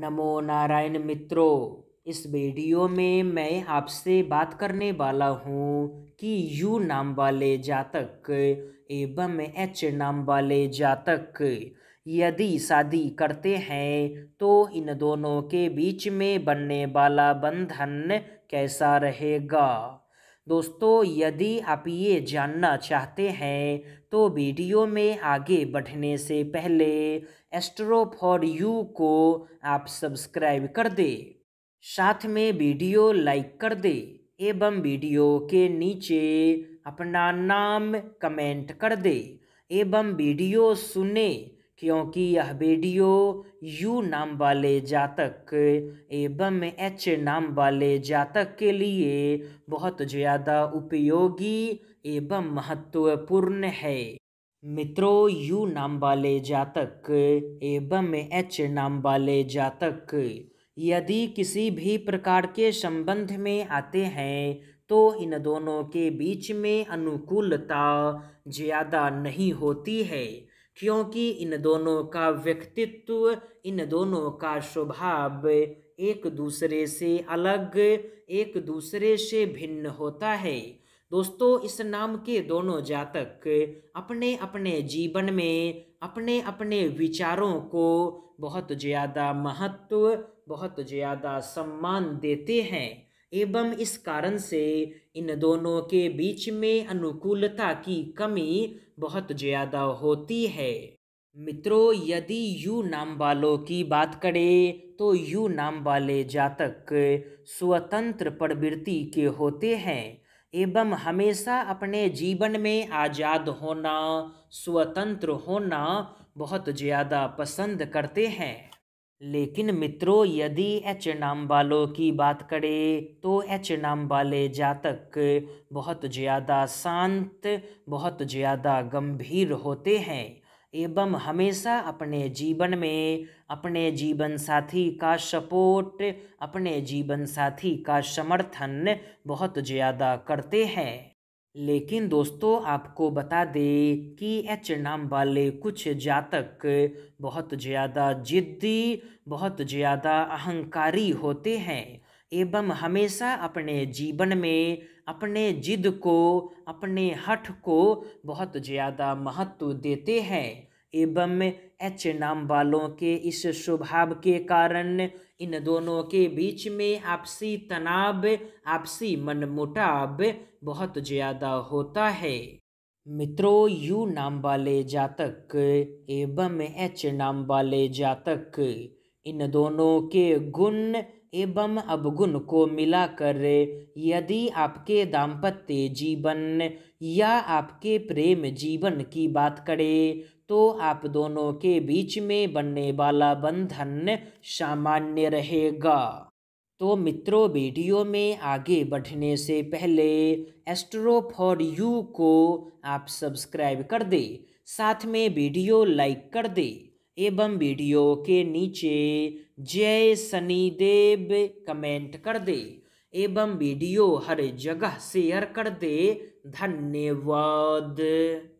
नमो नारायण मित्रों इस वीडियो में मैं आपसे बात करने वाला हूँ कि यू नाम वाले जातक एवं एच नाम वाले जातक यदि शादी करते हैं तो इन दोनों के बीच में बनने वाला बंधन कैसा रहेगा दोस्तों यदि आप ये जानना चाहते हैं तो वीडियो में आगे बढ़ने से पहले एस्ट्रो फॉर यू को आप सब्सक्राइब कर दे साथ में वीडियो लाइक कर दे एवं वीडियो के नीचे अपना नाम कमेंट कर दे एवं वीडियो सुने क्योंकि यह वीडियो यू नाम वाले जातक एवं एच नाम वाले जातक के लिए बहुत ज़्यादा उपयोगी एवं महत्वपूर्ण है मित्रों यू नाम वाले जातक एवं एच नाम वाले जातक यदि किसी भी प्रकार के संबंध में आते हैं तो इन दोनों के बीच में अनुकूलता ज़्यादा नहीं होती है क्योंकि इन दोनों का व्यक्तित्व इन दोनों का स्वभाव एक दूसरे से अलग एक दूसरे से भिन्न होता है दोस्तों इस नाम के दोनों जातक अपने अपने जीवन में अपने अपने विचारों को बहुत ज़्यादा महत्व बहुत ज़्यादा सम्मान देते हैं एवं इस कारण से इन दोनों के बीच में अनुकूलता की कमी बहुत ज़्यादा होती है मित्रों यदि यू नाम वालों की बात करें तो यू नाम वाले जातक स्वतंत्र प्रवृत्ति के होते हैं एवं हमेशा अपने जीवन में आज़ाद होना स्वतंत्र होना बहुत ज़्यादा पसंद करते हैं लेकिन मित्रों यदि एच नाम वालों की बात करें तो एच नाम वाले जातक बहुत ज़्यादा शांत बहुत ज़्यादा गंभीर होते हैं एवं हमेशा अपने जीवन में अपने जीवन साथी का सपोर्ट अपने जीवन साथी का समर्थन बहुत ज़्यादा करते हैं लेकिन दोस्तों आपको बता दें कि एच नाम वाले कुछ जातक बहुत ज़्यादा जिद्दी बहुत ज़्यादा अहंकारी होते हैं एवं हमेशा अपने जीवन में अपने जिद को अपने हठ को बहुत ज़्यादा महत्व देते हैं एवं एच नाम वालों के इस स्वभाव के कारण इन दोनों के बीच में आपसी तनाव आपसी मनमुटाव बहुत ज़्यादा होता है मित्रों यू नाम वाले जातक एवं एच नाम वाले जातक इन दोनों के गुण एवं अवगुण को मिलाकर यदि आपके दाम्पत्य जीवन या आपके प्रेम जीवन की बात करें तो आप दोनों के बीच में बनने वाला बंधन सामान्य रहेगा तो मित्रों वीडियो में आगे बढ़ने से पहले एस्ट्रो फॉर यू को आप सब्सक्राइब कर दे साथ में वीडियो लाइक कर दे एवं वीडियो के नीचे जय शनिदेव कमेंट कर दे एवं वीडियो हर जगह शेयर कर दे धन्यवाद